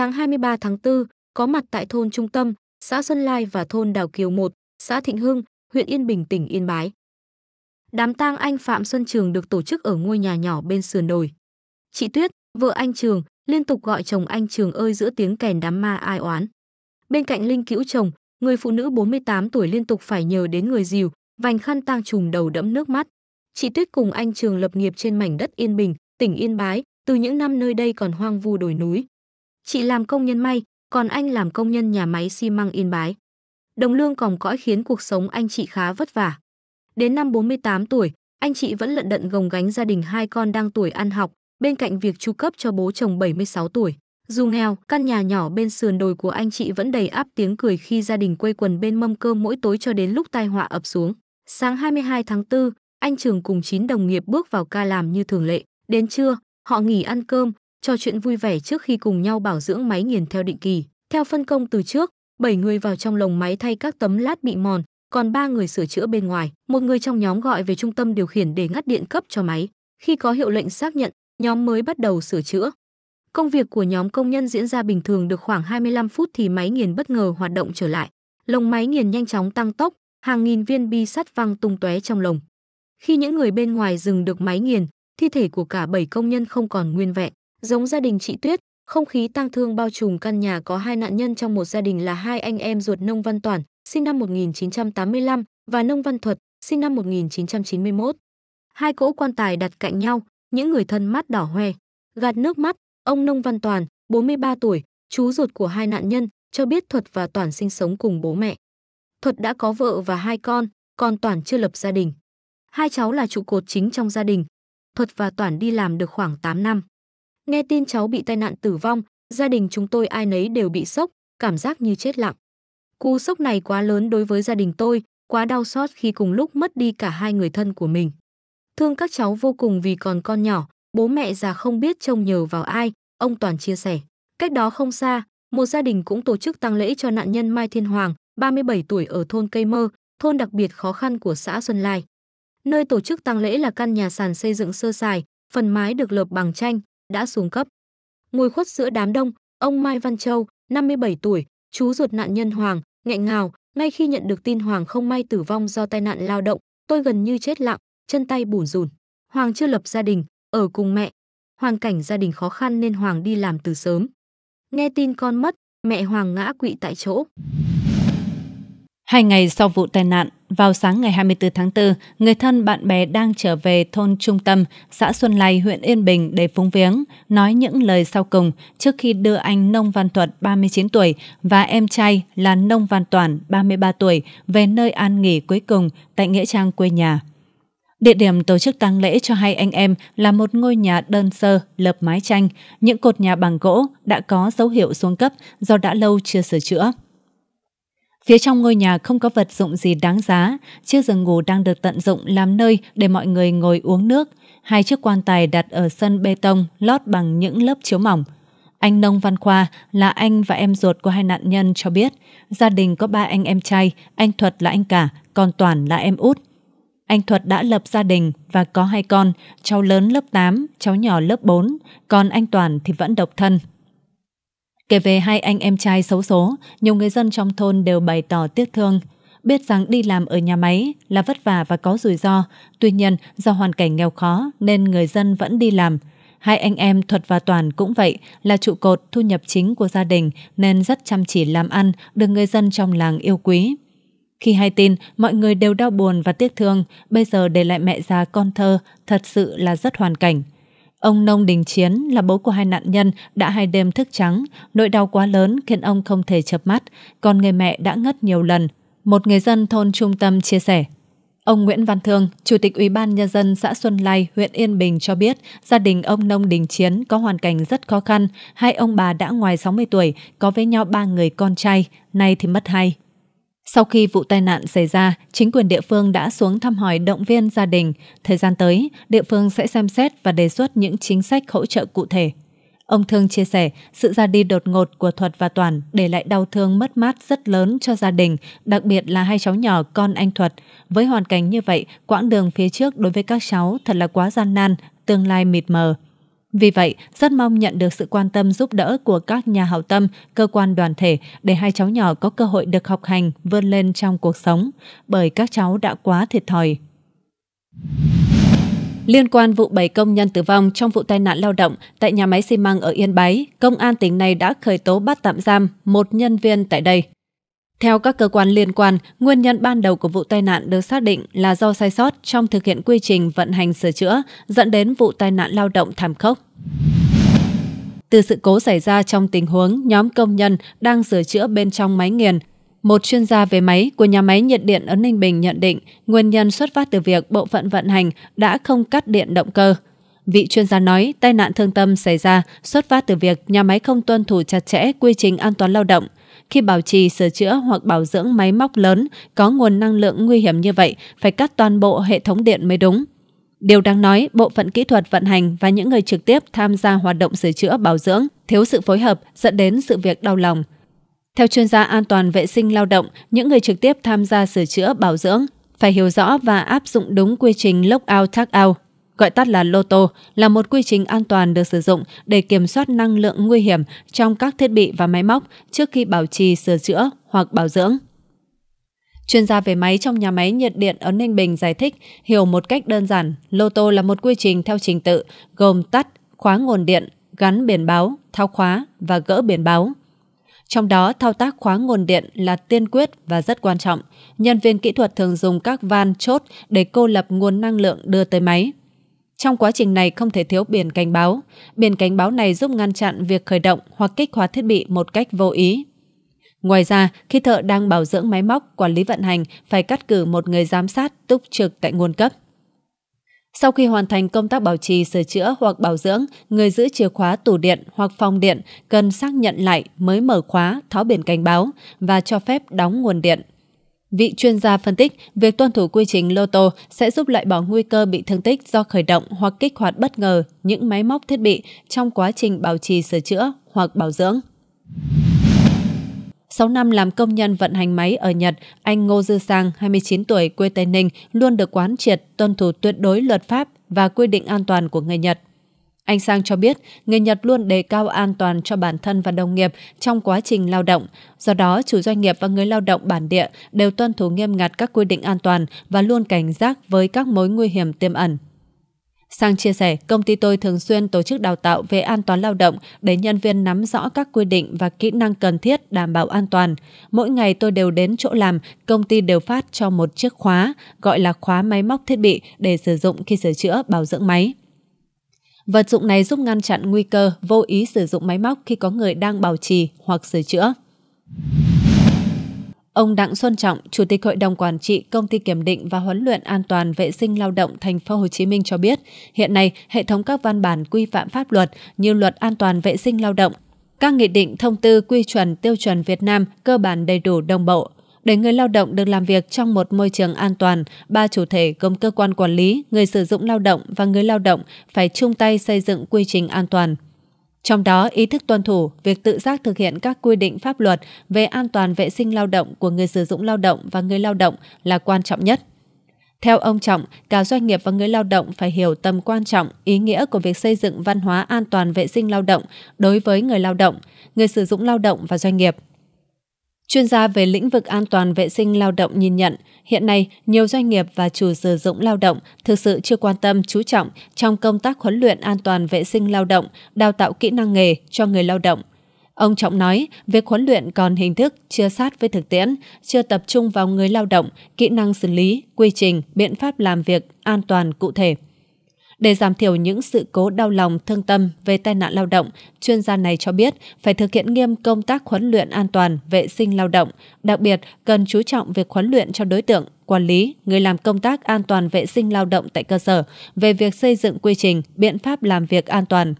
sáng 23 tháng 4, có mặt tại thôn Trung Tâm, xã Xuân Lai và thôn Đào Kiều 1, xã Thịnh Hưng, huyện Yên Bình, tỉnh Yên Bái. Đám tang anh Phạm Xuân Trường được tổ chức ở ngôi nhà nhỏ bên sườn đồi. Chị Tuyết, vợ anh Trường, liên tục gọi chồng anh Trường ơi giữa tiếng kèn đám ma ai oán. Bên cạnh linh cữu chồng, người phụ nữ 48 tuổi liên tục phải nhờ đến người dìu, vành khăn tang trùm đầu đẫm nước mắt. Chị Tuyết cùng anh Trường lập nghiệp trên mảnh đất Yên Bình, tỉnh Yên Bái, từ những năm nơi đây còn hoang vu đồi núi. Chị làm công nhân may, còn anh làm công nhân nhà máy xi măng Yên Bái. Đồng lương còn cõi khiến cuộc sống anh chị khá vất vả. Đến năm 48 tuổi, anh chị vẫn lận đận gồng gánh gia đình hai con đang tuổi ăn học, bên cạnh việc chu cấp cho bố chồng 76 tuổi. Dù nghèo, căn nhà nhỏ bên sườn đồi của anh chị vẫn đầy áp tiếng cười khi gia đình quây quần bên mâm cơm mỗi tối cho đến lúc tai họa ập xuống. Sáng 22 tháng 4, anh Trường cùng 9 đồng nghiệp bước vào ca làm như thường lệ. Đến trưa, họ nghỉ ăn cơm, trò chuyện vui vẻ trước khi cùng nhau bảo dưỡng máy nghiền theo định kỳ. Theo phân công từ trước, 7 người vào trong lồng máy thay các tấm lát bị mòn, còn 3 người sửa chữa bên ngoài. Một người trong nhóm gọi về trung tâm điều khiển để ngắt điện cấp cho máy. Khi có hiệu lệnh xác nhận, nhóm mới bắt đầu sửa chữa. Công việc của nhóm công nhân diễn ra bình thường được khoảng 25 phút thì máy nghiền bất ngờ hoạt động trở lại. Lồng máy nghiền nhanh chóng tăng tốc, hàng nghìn viên bi sắt văng tung tóe trong lồng. Khi những người bên ngoài dừng được máy nghiền, thi thể của cả 7 công nhân không còn nguyên vẹn. Giống gia đình chị Tuyết, không khí tang thương bao trùm căn nhà có hai nạn nhân trong một gia đình là hai anh em ruột Nông Văn Toản, sinh năm 1985 và Nông Văn Thuật, sinh năm 1991. Hai cỗ quan tài đặt cạnh nhau, những người thân mắt đỏ hoe. Gạt nước mắt, ông Nông Văn Toàn, 43 tuổi, chú ruột của hai nạn nhân, cho biết Thuật và Toàn sinh sống cùng bố mẹ. Thuật đã có vợ và hai con, còn Toàn chưa lập gia đình. Hai cháu là trụ cột chính trong gia đình. Thuật và Toàn đi làm được khoảng 8 năm. Nghe tin cháu bị tai nạn tử vong, gia đình chúng tôi ai nấy đều bị sốc, cảm giác như chết lặng. Cú sốc này quá lớn đối với gia đình tôi, quá đau xót khi cùng lúc mất đi cả hai người thân của mình. Thương các cháu vô cùng vì còn con nhỏ, bố mẹ già không biết trông nhờ vào ai, ông Toàn chia sẻ. Cách đó không xa, một gia đình cũng tổ chức tang lễ cho nạn nhân Mai Thiên Hoàng, 37 tuổi ở thôn Cây Mơ, thôn đặc biệt khó khăn của xã Xuân Lai. Nơi tổ chức tang lễ là căn nhà sàn xây dựng sơ sài, phần mái được lợp bằng tranh, đã xuống cấp. Ngồi khuất giữa đám đông, ông Mai Văn Châu, 57 tuổi, chú ruột nạn nhân Hoàng, nghẹn ngào, ngay khi nhận được tin Hoàng không may tử vong do tai nạn lao động, tôi gần như chết lặng, chân tay bủn rủn. Hoàng chưa lập gia đình, ở cùng mẹ. Hoàn cảnh gia đình khó khăn nên Hoàng đi làm từ sớm. Nghe tin con mất, mẹ Hoàng ngã quỵ tại chỗ. Hai ngày sau vụ tai nạn, vào sáng ngày 24 tháng 4, người thân bạn bè đang trở về thôn Trung Tâm, xã Xuân Lai, huyện Yên Bình để phúng viếng, nói những lời sau cùng trước khi đưa anh Nông Văn Thuật 39 tuổi và em trai là Nông Văn Toàn 33 tuổi về nơi an nghỉ cuối cùng tại Nghĩa Trang quê nhà. Địa điểm tổ chức tang lễ cho hai anh em là một ngôi nhà đơn sơ, lợp mái tranh, những cột nhà bằng gỗ đã có dấu hiệu xuống cấp do đã lâu chưa sửa chữa. Phía trong ngôi nhà không có vật dụng gì đáng giá, chiếc giường ngủ đang được tận dụng làm nơi để mọi người ngồi uống nước. Hai chiếc quan tài đặt ở sân bê tông lót bằng những lớp chiếu mỏng. Anh Nông Văn Khoa là anh và em ruột của hai nạn nhân cho biết gia đình có ba anh em trai, anh Thuật là anh cả, còn Toàn là em út. Anh Thuật đã lập gia đình và có hai con, cháu lớn lớp 8, cháu nhỏ lớp 4, còn anh Toàn thì vẫn độc thân. Kể về hai anh em trai xấu số, nhiều người dân trong thôn đều bày tỏ tiếc thương. Biết rằng đi làm ở nhà máy là vất vả và có rủi ro, tuy nhiên do hoàn cảnh nghèo khó nên người dân vẫn đi làm. Hai anh em Thuật và Toàn cũng vậy, là trụ cột thu nhập chính của gia đình nên rất chăm chỉ làm ăn, được người dân trong làng yêu quý. Khi hay tin, mọi người đều đau buồn và tiếc thương, bây giờ để lại mẹ già con thơ, thật sự là rất hoàn cảnh. Ông Nông Đình Chiến là bố của hai nạn nhân đã hai đêm thức trắng, nỗi đau quá lớn khiến ông không thể chập mắt, còn người mẹ đã ngất nhiều lần. Một người dân thôn trung tâm chia sẻ. Ông Nguyễn Văn Thương, Chủ tịch Ủy ban Nhân dân xã Xuân Lai, huyện Yên Bình cho biết gia đình ông Nông Đình Chiến có hoàn cảnh rất khó khăn. Hai ông bà đã ngoài 60 tuổi, có với nhau ba người con trai, nay thì mất hai. Sau khi vụ tai nạn xảy ra, chính quyền địa phương đã xuống thăm hỏi động viên gia đình. Thời gian tới, địa phương sẽ xem xét và đề xuất những chính sách hỗ trợ cụ thể. Ông Thương chia sẻ, sự ra đi đột ngột của Thuật và Toàn để lại đau thương mất mát rất lớn cho gia đình, đặc biệt là hai cháu nhỏ con anh Thuật. Với hoàn cảnh như vậy, quãng đường phía trước đối với các cháu thật là quá gian nan, tương lai mịt mờ. Vì vậy, rất mong nhận được sự quan tâm giúp đỡ của các nhà hảo tâm, cơ quan đoàn thể để hai cháu nhỏ có cơ hội được học hành, vươn lên trong cuộc sống, bởi các cháu đã quá thiệt thòi. Liên quan vụ 7 công nhân tử vong trong vụ tai nạn lao động tại nhà máy xi măng ở Yên Bái, công an tỉnh này đã khởi tố bắt tạm giam một nhân viên tại đây. Theo các cơ quan liên quan, nguyên nhân ban đầu của vụ tai nạn được xác định là do sai sót trong thực hiện quy trình vận hành sửa chữa dẫn đến vụ tai nạn lao động thảm khốc. Từ sự cố xảy ra trong tình huống nhóm công nhân đang sửa chữa bên trong máy nghiền, một chuyên gia về máy của nhà máy nhiệt điện ở Ninh Bình nhận định nguyên nhân xuất phát từ việc bộ phận vận hành đã không cắt điện động cơ. Vị chuyên gia nói tai nạn thương tâm xảy ra xuất phát từ việc nhà máy không tuân thủ chặt chẽ quy trình an toàn lao động – khi bảo trì, sửa chữa hoặc bảo dưỡng máy móc lớn có nguồn năng lượng nguy hiểm như vậy, phải cắt toàn bộ hệ thống điện mới đúng. Điều đáng nói, bộ phận kỹ thuật vận hành và những người trực tiếp tham gia hoạt động sửa chữa bảo dưỡng thiếu sự phối hợp dẫn đến sự việc đau lòng. Theo chuyên gia an toàn vệ sinh lao động, những người trực tiếp tham gia sửa chữa bảo dưỡng phải hiểu rõ và áp dụng đúng quy trình lock out, tag out gọi tắt là LOTO, là một quy trình an toàn được sử dụng để kiểm soát năng lượng nguy hiểm trong các thiết bị và máy móc trước khi bảo trì sửa chữa hoặc bảo dưỡng. Chuyên gia về máy trong nhà máy nhiệt điện ở Ninh Bình giải thích hiểu một cách đơn giản, LOTO là một quy trình theo trình tự gồm tắt, khóa nguồn điện, gắn biển báo, thao khóa và gỡ biển báo. Trong đó, thao tác khóa nguồn điện là tiên quyết và rất quan trọng. Nhân viên kỹ thuật thường dùng các van chốt để cô lập nguồn năng lượng đưa tới máy. Trong quá trình này không thể thiếu biển cảnh báo. Biển cảnh báo này giúp ngăn chặn việc khởi động hoặc kích hoạt thiết bị một cách vô ý. Ngoài ra, khi thợ đang bảo dưỡng máy móc, quản lý vận hành phải cắt cử một người giám sát túc trực tại nguồn cấp. Sau khi hoàn thành công tác bảo trì, sửa chữa hoặc bảo dưỡng, người giữ chìa khóa tủ điện hoặc phòng điện cần xác nhận lại mới mở khóa, tháo biển cảnh báo và cho phép đóng nguồn điện. Vị chuyên gia phân tích, việc tuân thủ quy trình lô tô sẽ giúp loại bỏ nguy cơ bị thương tích do khởi động hoặc kích hoạt bất ngờ những máy móc thiết bị trong quá trình bảo trì sửa chữa hoặc bảo dưỡng. 6 năm làm công nhân vận hành máy ở Nhật, anh Ngô Dư Sang, 29 tuổi, quê Tây Ninh, luôn được quán triệt tuân thủ tuyệt đối luật pháp và quy định an toàn của người Nhật. Anh Sang cho biết, người Nhật luôn đề cao an toàn cho bản thân và đồng nghiệp trong quá trình lao động. Do đó, chủ doanh nghiệp và người lao động bản địa đều tuân thủ nghiêm ngặt các quy định an toàn và luôn cảnh giác với các mối nguy hiểm tiềm ẩn. Sang chia sẻ, công ty tôi thường xuyên tổ chức đào tạo về an toàn lao động để nhân viên nắm rõ các quy định và kỹ năng cần thiết đảm bảo an toàn. Mỗi ngày tôi đều đến chỗ làm, công ty đều phát cho một chiếc khóa, gọi là khóa máy móc thiết bị để sử dụng khi sửa chữa bảo dưỡng máy. Vật dụng này giúp ngăn chặn nguy cơ vô ý sử dụng máy móc khi có người đang bảo trì hoặc sửa chữa. Ông Đặng Xuân Trọng, Chủ tịch Hội đồng Quản trị Công ty Kiểm định và Huấn luyện An toàn Vệ sinh Lao động Thành phố Hồ Chí Minh cho biết, hiện nay hệ thống các văn bản quy phạm pháp luật như Luật An toàn Vệ sinh Lao động, các nghị định thông tư quy chuẩn tiêu chuẩn Việt Nam cơ bản đầy đủ đồng bộ, để người lao động được làm việc trong một môi trường an toàn, ba chủ thể gồm cơ quan quản lý, người sử dụng lao động và người lao động phải chung tay xây dựng quy trình an toàn. Trong đó, ý thức tuân thủ, việc tự giác thực hiện các quy định pháp luật về an toàn vệ sinh lao động của người sử dụng lao động và người lao động là quan trọng nhất. Theo ông Trọng, cả doanh nghiệp và người lao động phải hiểu tầm quan trọng, ý nghĩa của việc xây dựng văn hóa an toàn vệ sinh lao động đối với người lao động, người sử dụng lao động và doanh nghiệp. Chuyên gia về lĩnh vực an toàn vệ sinh lao động nhìn nhận, hiện nay nhiều doanh nghiệp và chủ sử dụng lao động thực sự chưa quan tâm chú trọng trong công tác huấn luyện an toàn vệ sinh lao động, đào tạo kỹ năng nghề cho người lao động. Ông Trọng nói, việc huấn luyện còn hình thức, chưa sát với thực tiễn, chưa tập trung vào người lao động, kỹ năng xử lý, quy trình, biện pháp làm việc an toàn cụ thể. Để giảm thiểu những sự cố đau lòng thương tâm về tai nạn lao động, chuyên gia này cho biết phải thực hiện nghiêm công tác huấn luyện an toàn vệ sinh lao động, đặc biệt cần chú trọng việc huấn luyện cho đối tượng quản lý, người làm công tác an toàn vệ sinh lao động tại cơ sở về việc xây dựng quy trình, biện pháp làm việc an toàn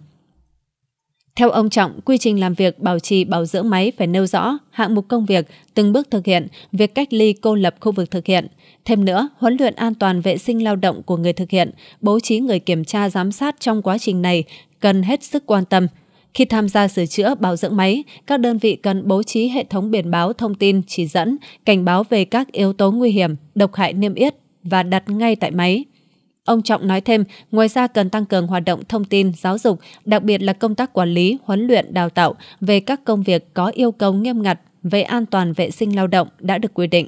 theo ông Trọng, quy trình làm việc bảo trì bảo dưỡng máy phải nêu rõ hạng mục công việc, từng bước thực hiện, việc cách ly cô lập khu vực thực hiện. Thêm nữa, huấn luyện an toàn vệ sinh lao động của người thực hiện, bố trí người kiểm tra giám sát trong quá trình này cần hết sức quan tâm. Khi tham gia sửa chữa bảo dưỡng máy, các đơn vị cần bố trí hệ thống biển báo thông tin chỉ dẫn, cảnh báo về các yếu tố nguy hiểm, độc hại niêm yết và đặt ngay tại máy. Ông Trọng nói thêm, ngoài ra cần tăng cường hoạt động thông tin, giáo dục, đặc biệt là công tác quản lý, huấn luyện, đào tạo về các công việc có yêu cầu nghiêm ngặt về an toàn vệ sinh lao động đã được quy định.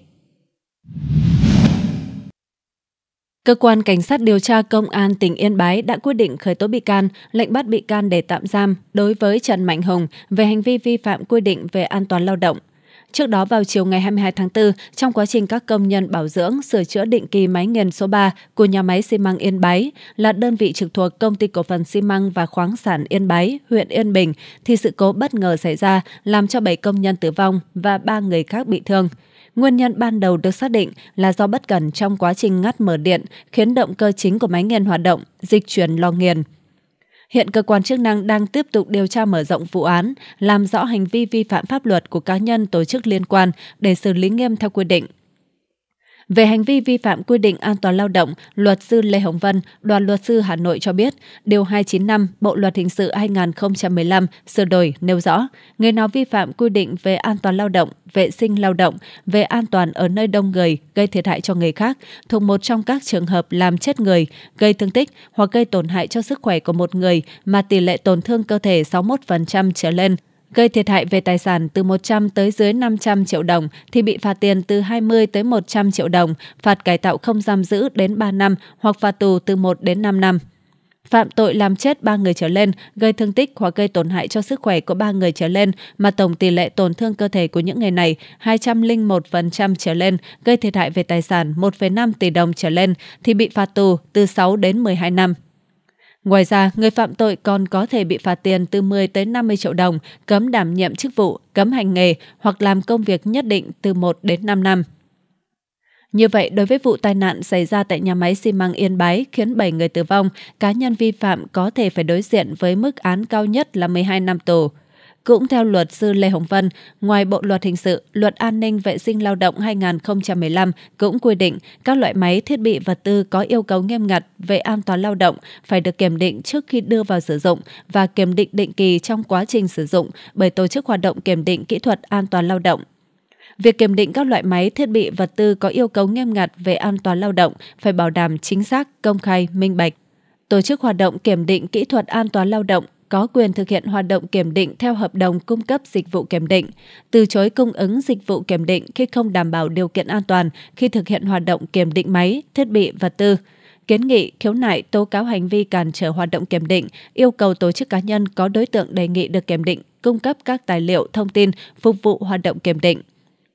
Cơ quan Cảnh sát điều tra Công an tỉnh Yên Bái đã quyết định khởi tố bị can, lệnh bắt bị can để tạm giam đối với Trần Mạnh Hùng về hành vi vi phạm quy định về an toàn lao động Trước đó vào chiều ngày 22 tháng 4, trong quá trình các công nhân bảo dưỡng sửa chữa định kỳ máy nghiền số 3 của nhà máy xi măng Yên Bái là đơn vị trực thuộc công ty cổ phần xi măng và khoáng sản Yên Bái, huyện Yên Bình thì sự cố bất ngờ xảy ra làm cho 7 công nhân tử vong và 3 người khác bị thương. Nguyên nhân ban đầu được xác định là do bất cẩn trong quá trình ngắt mở điện khiến động cơ chính của máy nghiền hoạt động, dịch chuyển lò nghiền. Hiện cơ quan chức năng đang tiếp tục điều tra mở rộng vụ án, làm rõ hành vi vi phạm pháp luật của cá nhân tổ chức liên quan để xử lý nghiêm theo quy định. Về hành vi vi phạm quy định an toàn lao động, luật sư Lê Hồng Vân, đoàn luật sư Hà Nội cho biết, Điều 295 Bộ Luật Hình sự 2015 sửa đổi nêu rõ, người nào vi phạm quy định về an toàn lao động, vệ sinh lao động, về an toàn ở nơi đông người, gây thiệt hại cho người khác, thuộc một trong các trường hợp làm chết người, gây thương tích hoặc gây tổn hại cho sức khỏe của một người mà tỷ lệ tổn thương cơ thể 61% trở lên, gây thiệt hại về tài sản từ 100 tới dưới 500 triệu đồng thì bị phạt tiền từ 20 tới 100 triệu đồng, phạt cải tạo không giam giữ đến 3 năm hoặc phạt tù từ 1 đến 5 năm phạm tội làm chết 3 người trở lên, gây thương tích hoặc gây tổn hại cho sức khỏe của 3 người trở lên mà tổng tỷ lệ tổn thương cơ thể của những người này 201% trở lên, gây thiệt hại về tài sản 1,5 tỷ đồng trở lên thì bị phạt tù từ 6 đến 12 năm. Ngoài ra, người phạm tội còn có thể bị phạt tiền từ 10 tới 50 triệu đồng, cấm đảm nhiệm chức vụ, cấm hành nghề hoặc làm công việc nhất định từ 1 đến 5 năm. Như vậy, đối với vụ tai nạn xảy ra tại nhà máy xi măng Yên Bái khiến 7 người tử vong, cá nhân vi phạm có thể phải đối diện với mức án cao nhất là 12 năm tù. Cũng theo luật sư Lê Hồng Vân, ngoài Bộ Luật Hình sự, Luật An ninh Vệ sinh Lao động 2015 cũng quy định các loại máy, thiết bị, vật tư có yêu cầu nghiêm ngặt về an toàn lao động phải được kiểm định trước khi đưa vào sử dụng và kiểm định định kỳ trong quá trình sử dụng bởi tổ chức hoạt động kiểm định kỹ thuật an toàn lao động. Việc kiểm định các loại máy, thiết bị, vật tư có yêu cầu nghiêm ngặt về an toàn lao động phải bảo đảm chính xác, công khai, minh bạch tổ chức hoạt động kiểm định kỹ thuật an toàn lao động có quyền thực hiện hoạt động kiểm định theo hợp đồng cung cấp dịch vụ kiểm định, từ chối cung ứng dịch vụ kiểm định khi không đảm bảo điều kiện an toàn khi thực hiện hoạt động kiểm định máy, thiết bị, và tư kiến nghị, khiếu nại, tố cáo hành vi cản trở hoạt động kiểm định, yêu cầu tổ chức cá nhân có đối tượng đề nghị được kiểm định cung cấp các tài liệu, thông tin phục vụ hoạt động kiểm định.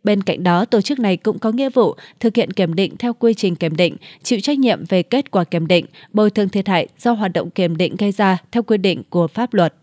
Bên cạnh đó, tổ chức này cũng có nghĩa vụ thực hiện kiểm định theo quy trình kiểm định, chịu trách nhiệm về kết quả kiểm định, bồi thường thiệt hại do hoạt động kiểm định gây ra theo quy định của pháp luật.